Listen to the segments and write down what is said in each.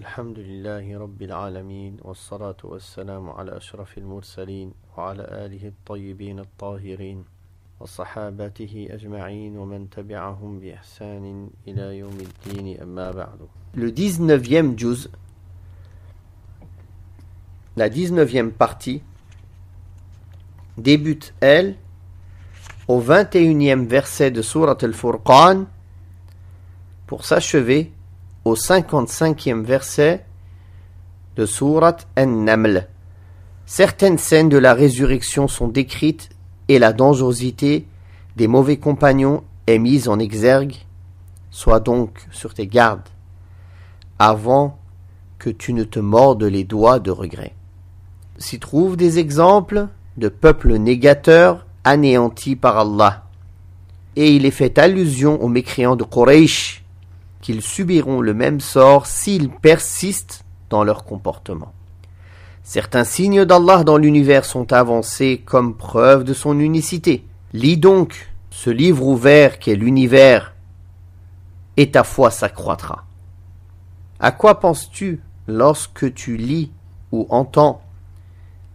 الحمد لله رب العالمين والصلاة والسلام على أشرف المرسلين وعلى آله الطيبين الطاهرين وصحابته أجمعين ومن تبعهم بإحسان إلى يوم الدين أما بعد Le 19e juz, la 19e partie, débute, elle, au 21e verset de al-Furqan pour s'achever au 55e verset de Surat An-Naml. Certaines scènes de la résurrection sont décrites et la dangerosité des mauvais compagnons est mise en exergue. Sois donc sur tes gardes avant que tu ne te mordes les doigts de regret. S'y trouvent des exemples de peuples négateurs anéantis par Allah. Et il est fait allusion aux mécréants de Quraysh qu'ils subiront le même sort s'ils persistent dans leur comportement. Certains signes d'Allah dans l'univers sont avancés comme preuve de son unicité. Lis donc ce livre ouvert qu'est l'univers, et ta foi s'accroîtra. À quoi penses-tu lorsque tu lis ou entends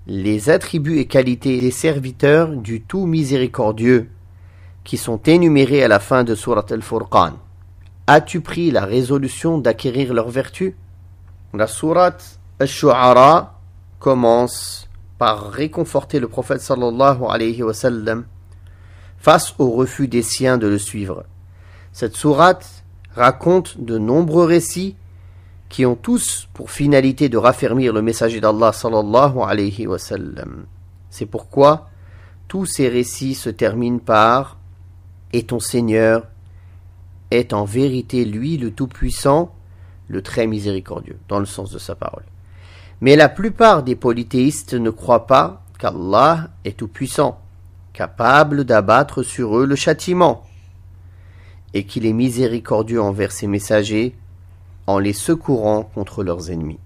les attributs et qualités des serviteurs du Tout Miséricordieux, qui sont énumérés à la fin de Surat al-Furqan As-tu pris la résolution d'acquérir leur vertu La sourate Ash-Shu'ara commence par réconforter le prophète sallallahu alayhi wa sallam face au refus des siens de le suivre. Cette sourate raconte de nombreux récits qui ont tous pour finalité de raffermir le messager d'Allah sallallahu alayhi wa sallam. C'est pourquoi tous ces récits se terminent par Et ton Seigneur est en vérité lui le Tout-Puissant, le Très Miséricordieux, dans le sens de sa parole. Mais la plupart des polythéistes ne croient pas qu'Allah est Tout-Puissant, capable d'abattre sur eux le châtiment, et qu'il est miséricordieux envers ses messagers en les secourant contre leurs ennemis.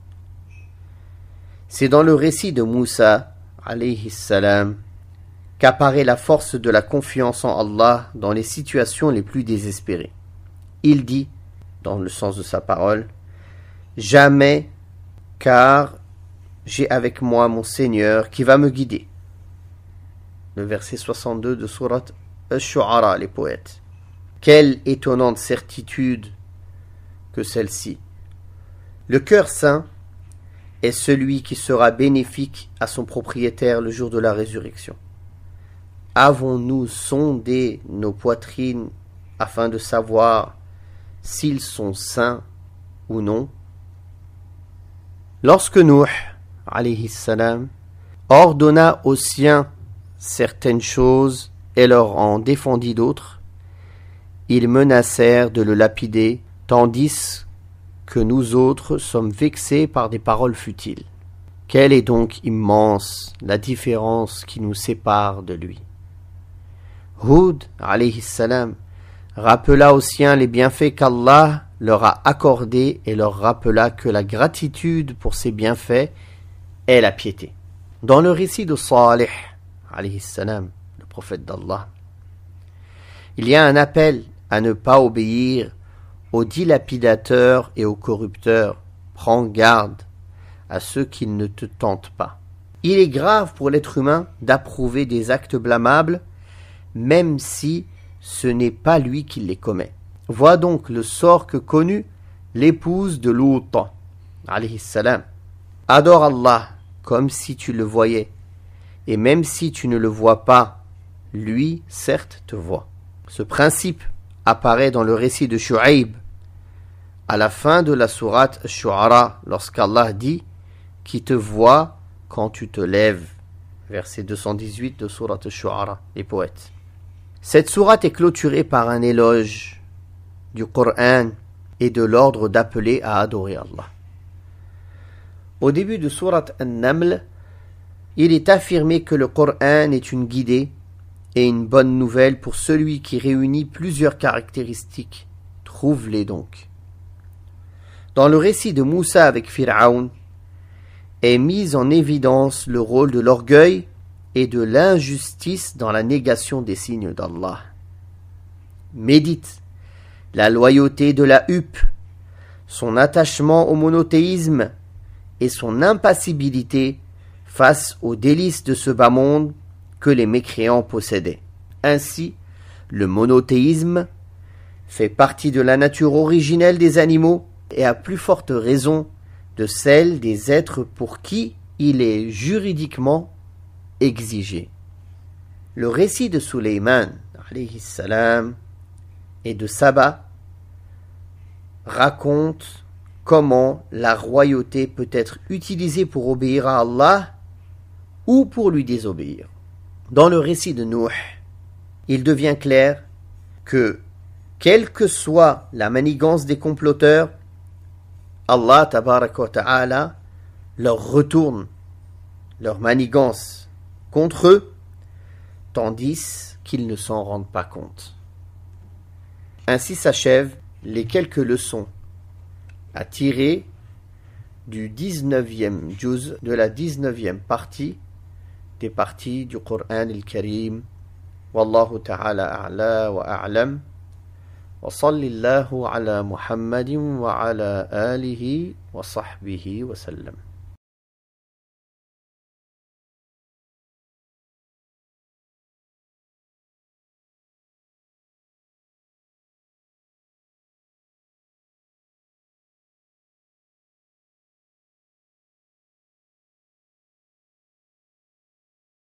C'est dans le récit de Moussa, alayhi salam, qu'apparaît la force de la confiance en Allah dans les situations les plus désespérées il dit, dans le sens de sa parole, Jamais, car j'ai avec moi mon Seigneur qui va me guider. Le verset 62 de Surat Ash-Shu'ara, les poètes. Quelle étonnante certitude que celle-ci. Le cœur saint est celui qui sera bénéfique à son propriétaire le jour de la résurrection. Avons-nous sondé nos poitrines afin de savoir s'ils sont saints ou non. Lorsque Nuh, alayhi salam, ordonna aux siens certaines choses et leur en défendit d'autres, ils menacèrent de le lapider, tandis que nous autres sommes vexés par des paroles futiles. Quelle est donc immense la différence qui nous sépare de lui. Houd, alayhi salam, rappela aux siens les bienfaits qu'Allah leur a accordés et leur rappela que la gratitude pour ces bienfaits est la piété. Dans le récit de Salih, le prophète d'Allah, il y a un appel à ne pas obéir aux dilapidateurs et aux corrupteurs. Prends garde à ceux qui ne te tentent pas. Il est grave pour l'être humain d'approuver des actes blâmables, même si ce n'est pas lui qui les commet. Vois donc le sort que connut l'épouse de l'Outa, alayhi salam. Adore Allah comme si tu le voyais, et même si tu ne le vois pas, lui certes te voit. Ce principe apparaît dans le récit de Shu'aib, à la fin de la sourate Shu'ara, lorsqu'Allah dit Qui te voit quand tu te lèves. Verset 218 de sourate Shu'ara, les poètes. Cette sourate est clôturée par un éloge du Coran et de l'ordre d'appeler à adorer Allah. Au début de sourate An-Naml, il est affirmé que le Coran est une guidée et une bonne nouvelle pour celui qui réunit plusieurs caractéristiques. Trouve-les donc. Dans le récit de Moussa avec Firaoun, est mis en évidence le rôle de l'orgueil et de l'injustice dans la négation des signes d'Allah. Médite la loyauté de la huppe, son attachement au monothéisme et son impassibilité face aux délices de ce bas monde que les mécréants possédaient. Ainsi, le monothéisme fait partie de la nature originelle des animaux et à plus forte raison de celle des êtres pour qui il est juridiquement exigé. Le récit de Suleiman et de Saba raconte comment la royauté peut être utilisée pour obéir à Allah ou pour lui désobéir. Dans le récit de Nuh, il devient clair que, quelle que soit la manigance des comploteurs, Allah leur retourne leur manigance contre eux, tandis qu'ils ne s'en rendent pas compte. Ainsi s'achèvent les quelques leçons à tirer du 19e juz, de la 19e partie des parties du Coran al-Karim. Wallahu ta'ala a'la wa a'lam. وصل wa ala alihi wa sahbihi wa sallam »